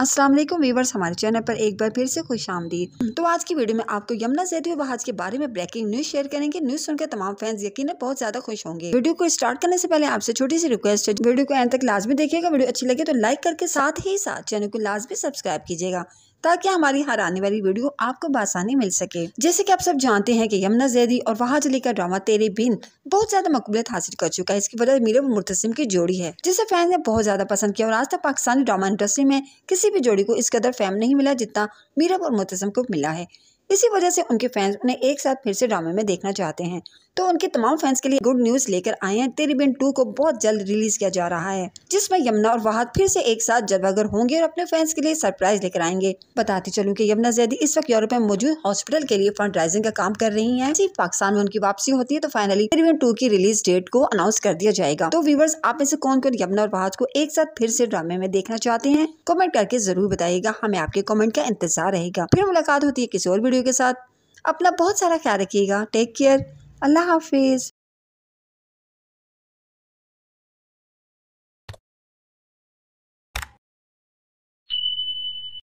अस्सलाम वालेकुम वीवर्स हमारे चैनल पर एक बार फिर से खुश आमदीद तो आज की वीडियो में आपको यमुना जैदी बहाज के बारे में ब्रेकिंग न्यूज शेयर करेंगे न्यूज सुनकर तमाम फैंस यकीन बहुत ज्यादा खुश होंगे वीडियो को स्टार्ट करने से पहले आपसे छोटी सी रिक्वेस्ट है वीडियो को एंड तक लाजमी देखिएगा वीडियो अच्छी लगे तो लाइक करके साथ ही साथ चैनल को लाजमी सब्सक्राइब कीजिएगा ताकि हमारी हर आने वाली वीडियो आपको बसानी मिल सके जैसे कि आप सब जानते हैं कि यमुना जैदी और वहाँ जली का ड्रामा तेरे बिन बहुत ज्यादा मकबूलियत हासिल कर चुका है इसकी वजह मीर और मुर्तसिम की जोड़ी है जिसे फैन ने बहुत ज्यादा पसंद किया और आज तक पाकिस्तानी ड्रामा इंडस्ट्री में किसी भी जोड़ी को इस कदर फैम नहीं मिला जितना मीरब और मुतसम को मिला है इसी वजह से उनके फैंस उन्हें एक साथ फिर से ड्रामे में देखना चाहते हैं तो उनके तमाम फैंस के लिए गुड न्यूज लेकर आए हैं तेरी बिन टू को बहुत जल्द रिलीज किया जा रहा है जिसमें यमुना और वाहद फिर से एक साथ जलवागर होंगे और अपने फैंस के लिए सरप्राइज लेकर आएंगे बताती चलूँ की यमुना जैदी इस वक्त यूरोप में मौजूद हॉस्पिटल के लिए फंड राइजिंग का काम कर रही है सिर्फ पाकिस्तान में उनकी वापसी होती है तो फाइनली तेरी बिन टू की रिलीज डेट को अनाउंस कर दिया जाएगा तो व्यूवर्स आप में से कौन कौन यमुना और वहाद को एक साथ फिर से ड्रामे में देखना चाहते हैं कॉमेंट करके जरूर बताइएगा हमें आपके कॉमेंट का इंतजार रहेगा फिर मुलाकात होती है किसी और वीडियो के साथ अपना बहुत सारा ख्याल रखिएगा टेक केयर আল্লাহ হাফিজ